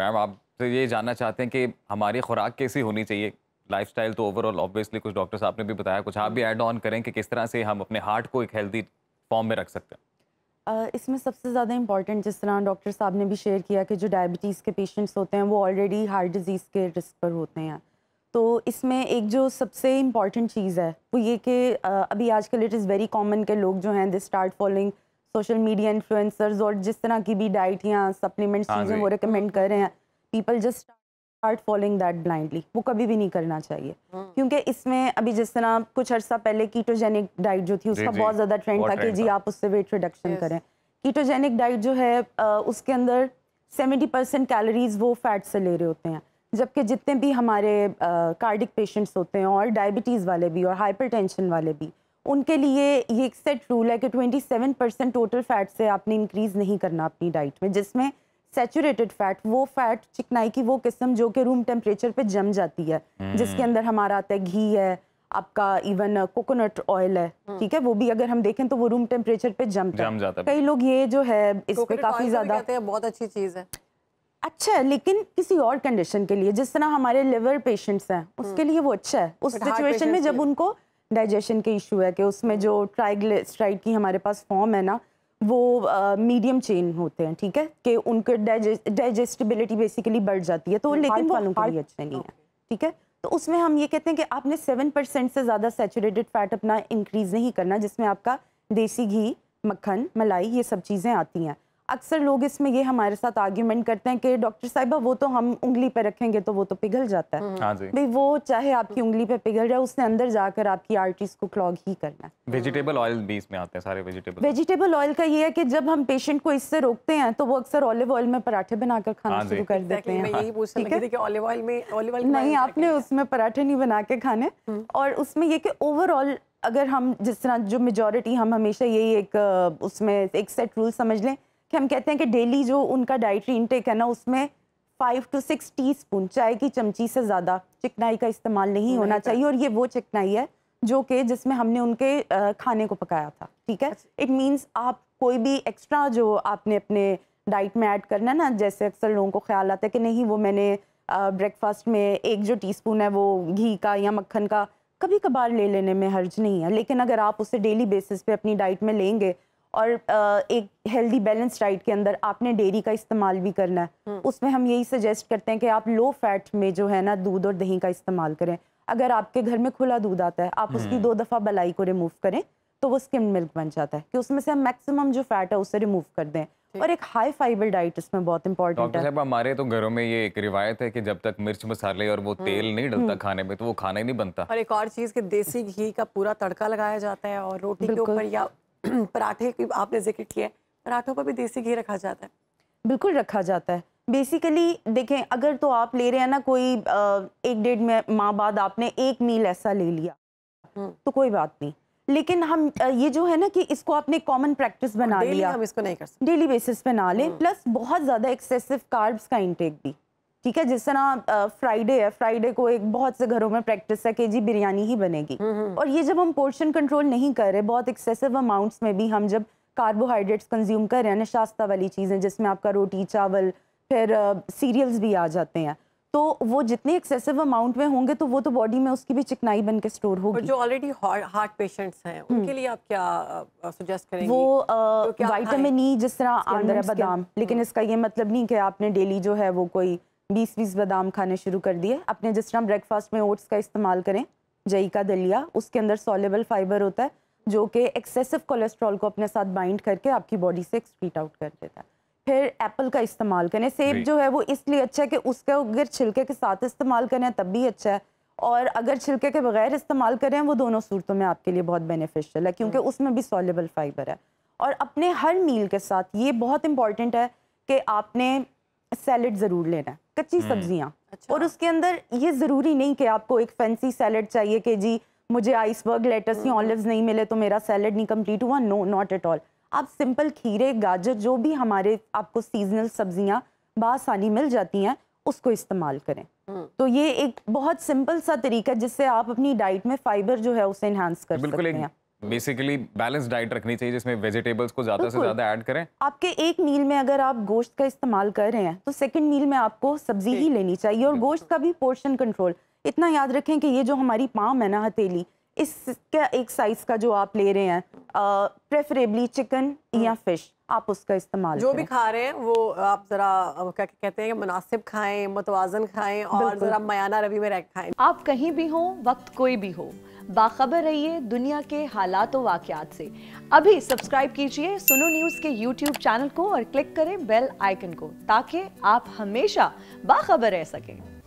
Ma'am आपसे तो ये जानना चाहते हैं कि हमारी खुराक कैसी होनी चाहिए लाइफस्टाइल तो ओवरऑल ऑब्वियसली कुछ डॉक्टर साहब ने भी बताया कुछ आप भी ऐड ऑन करें कि किस तरह से हम अपने हार्ट को एक हेल्दी फॉर्म में रख सकते हैं इसमें सबसे ज़्यादा इंपॉर्टेंट जिस तरह डॉक्टर साहब ने भी शेयर किया कि जो डायबिटीज़ के पेशेंट्स होते हैं वो ऑलरेडी हार्ट डिजीज़ के रिस्क पर होते हैं तो इसमें एक जो सबसे इम्पॉर्टेंट चीज़ है वो ये कि अभी आजकल इट इज़ वेरी कॉमन के लोग जो हैं they start following social media influencers और जिस तरह की भी डाइट या सप्लीमेंट्स चीज़ें वो रिकमेंड कर रहे हैं people just start following that blindly वो कभी भी नहीं करना चाहिए हाँ। क्योंकि इसमें अभी जिस तरह कुछ अर्सा पहले कीटोजेनिक डाइट जो थी उसका बहुत ज़्यादा ट्रेंड था कि जी आप उससे वेट रिडक्शन करें कीटोजेनिक डाइट जो है उसके अंदर सेवेंटी परसेंट कैलोरीज वो फैट से ले रहे होते हैं जबकि जितने भी हमारे कार्डिक पेशेंट्स होते हैं और डायबिटीज़ वाले भी और हाइपरटेंशन वाले भी उनके लिए ये एक सेट रूल है कि 27 परसेंट टोटल फैट से आपने इंक्रीज़ नहीं करना अपनी डाइट में जिसमें सेचूरेटेड फैट वो फैट चिकनाई की वो किस्म जो कि रूम टेम्परेचर पे जम जाती है हम्म। जिसके अंदर हमारा आता है घी है आपका इवन कोकोनट ऑयल है हम्म। ठीक है वो भी अगर हम देखें तो वो रूम टेम्परेचर पे जम जाता है कई लोग ये जो है इस पे काफी तो ज्यादा बहुत अच्छी चीज है अच्छा है लेकिन किसी और कंडीशन के लिए जिस तरह हमारे लिवर पेशेंट्स हैं हम्म। उसके लिए वो अच्छा है उस सिचुएशन में जब उनको डाइजेशन के इशू है कि उसमें जो ट्राइग्लिसराइड की हमारे पास फॉर्म है ना वो मीडियम uh, चेन होते हैं ठीक है कि उनके डाइजेस्टिबिलिटी बेसिकली बढ़ जाती है तो हम्म, लेकिन वो के लिए अच्छे नहीं है ठीक है तो उसमें हम ये कहते हैं कि आपने सेवन परसेंट से ज़्यादा सेचुरेटेड फैट अपना इंक्रीज़ नहीं करना जिसमें आपका देसी घी मक्खन मलाई ये सब चीज़ें आती हैं अक्सर लोग इसमें ये हमारे साथ आर्ग्यूमेंट करते हैं कि डॉक्टर साहिबा वो तो हम उंगली पे रखेंगे तो वो तो पिघल जाता है हाँ भाई वो चाहे आपकी उंगली पे पिघल जाए उसने अंदर जाकर आपकी आर्टरीज को क्लॉग ही करना है वेजिटेबल ऑयल भी इसमें आते हैं सारे वेजिटेबल वेजिटेबल ऑयल का ये है कि जब हम पेशेंट को इससे रोकते हैं तो वो अक्सर ऑलिव ऑयल में पराठे बनाकर खाना हाँ शुरू कर देते हैं नहीं आपने उसमें पराठे नहीं बना के खाने हम्म। और उसमें ये कि ओवरऑल अगर हम जिस तरह जो मेजोरिटी हम हमेशा यही एक उसमें एक सेट रूल समझ लें कि हम कहते हैं कि डेली जो उनका डाइटरी इनटेक है ना उसमें five two six teaspoon चाय की चमची से ज़्यादा चिकनाई का इस्तेमाल नहीं होना चाहिए और ये वो चिकनाई है जो कि जिसमें हमने उनके खाने को पकाया था ठीक है इट अच्छा। मीन्स आप कोई भी एक्स्ट्रा जो आपने अपने डाइट में ऐड करना ना जैसे अक्सर लोगों को ख्याल आता है कि नहीं वो मैंने ब्रेकफास्ट में एक जो टी है वो घी का या मक्खन का कभी कभार ले लेने में हर्ज नहीं है लेकिन अगर आप उसे डेली बेसिस पे अपनी डाइट में लेंगे और एक हेल्दी बैलेंस डाइट के अंदर आपने डेयरी का इस्तेमाल भी करना है हम्म। उसमें हम यही सजेस्ट करते हैं कि आप लो फैट में जो है ना दूध और दही का इस्तेमाल करें अगर आपके घर में खुला दूध आता है आप उसकी हम्म। दो दफ़ा बलाई को रिमूव करें तो वो स्किम मिल्क बन जाता है कि उसमें से हम मैक्सिमम जो फैट है उसे रिमूव कर दें और एक हाई फाइबर डाइट इसमें बहुत इंपॉर्टेंट है हमारे तो घरों में ये एक रिवायत है कि जब तक मिर्च मसाले और वो हम्म। तेल नहीं डलता खाने में तो वो खाना ही नहीं बनता और एक और चीज़ कि देसी घी का पूरा तड़का लगाया जाता है और रोटी के ऊपर या पराठे की आपने जिक्र किया पराठों पर भी देसी घी रखा जाता है बिल्कुल रखा जाता है बेसिकली देखें अगर तो आप ले रहे हैं ना कोई आ, एक डेढ़ माह बाद आपने एक मील ऐसा ले लिया हम्म। तो कोई बात नहीं लेकिन हम ये जो है ना कि इसको आपने कॉमन प्रैक्टिस बना लिया हम इसको नहीं कर सकते डेली बेसिस पे ना लें प्लस हम्म। बहुत ज़्यादा एक्सेसिव कार्ब्स का इंटेक भी ठीक है जिस तरह फ्राइडे है फ्राइडे को एक बहुत से घरों में प्रैक्टिस है कि जी बिरयानी ही बनेगी हम्म, हम्म। और ये जब हम पोर्शन कंट्रोल नहीं कर रहे बहुत एक्सेसिव अमाउंट्स में भी हम जब कार्बोहाइड्रेट्स कंज्यूम कर रहे हैं नशास्ता वाली चीज़ें जिसमें आपका रोटी चावल फिर सीरियल्स भी आ जाते हैं तो वो जितने एक्सेसिव अमाउंट में होंगे तो वो तो बॉडी में उसकी भी चिकनाई बन के स्टोर होगी और जो ऑलरेडी हार्ट पेशेंट्स हैं हम्म। उनके लिए आप क्या सजेस्ट करेंगे वो तो वाइटामिन ई जिस तरह आंदर बादाम लेकिन इसका ये मतलब नहीं कि आपने डेली जो है वो कोई बीस बीस बादाम खाने शुरू कर दिए अपने जिस तरह ब्रेकफास्ट में ओट्स का इस्तेमाल करें जई का दलिया उसके अंदर सॉलेबल फाइबर होता है जो कि एक्सेसिव कोलेस्ट्रॉल को अपने साथ बाइंड करके आपकी बॉडी से एक्सक्रीट आउट कर देता है फिर एप्पल का इस्तेमाल करें सेब जो है वो इसलिए अच्छा है कि उसके अगर छिलके के साथ इस्तेमाल करें तब भी अच्छा है और अगर छिलके के बगैर इस्तेमाल करें वो दोनों सूरतों में आपके लिए बहुत बेनिफिशियल है क्योंकि हम्म। उसमें भी सॉलेबल फाइबर है और अपने हर मील के साथ ये बहुत इंपॉर्टेंट है कि आपने सैलड ज़रूर लेना है कच्ची हम्म। सब्जियाँ अच्छा। और उसके अंदर ये ज़रूरी नहीं कि आपको एक फैंसी सैलड चाहिए कि जी मुझे आइसबर्ग लेटस या ऑलिव हम्म। नहीं मिले तो मेरा सैलड नहीं कम्प्लीट हुआ नो नॉट एट ऑल आप सिंपल खीरे गाजर जो भी हमारे आपको सीजनल सब्जियाँ बसानी मिल जाती हैं उसको इस्तेमाल करें हम्म। तो ये एक बहुत सिंपल सा तरीका जिससे आप अपनी डाइट में फाइबर जो है उसे एनहांस कर सकते हैं बेसिकली बैलेंस डाइट रखनी चाहिए जिसमें वेजिटेबल्स को ज़्यादा से ज़्यादा ऐड करें आपके एक मील में अगर आप गोश्त का इस्तेमाल कर रहे हैं तो सेकंड मील में आपको सब्जी ही लेनी चाहिए और गोश्त का भी पोर्शन कंट्रोल इतना याद रखें कि ये जो हमारी पाम है ना हथेली इसका एक साइज़ का जो आप ले रहे हैं प्रेफरेबली चिकन या फिश हाँ। आप उसका इस्तेमाल जो भी खा रहे हैं वो आप ज़रा क्या कहते हैं मुनासिब खाएं मुतवाजन खाएं और ज़रा मयाना रवि में रह खाएं आप कहीं भी हो वक्त कोई भी हो बाखबर रहिए दुनिया के हालात वाक़ात से अभी सब्सक्राइब कीजिए सुनो न्यूज़ के यूट्यूब चैनल को और क्लिक करें बेल आइकन को ताकि आप हमेशा बाखबर रह सकें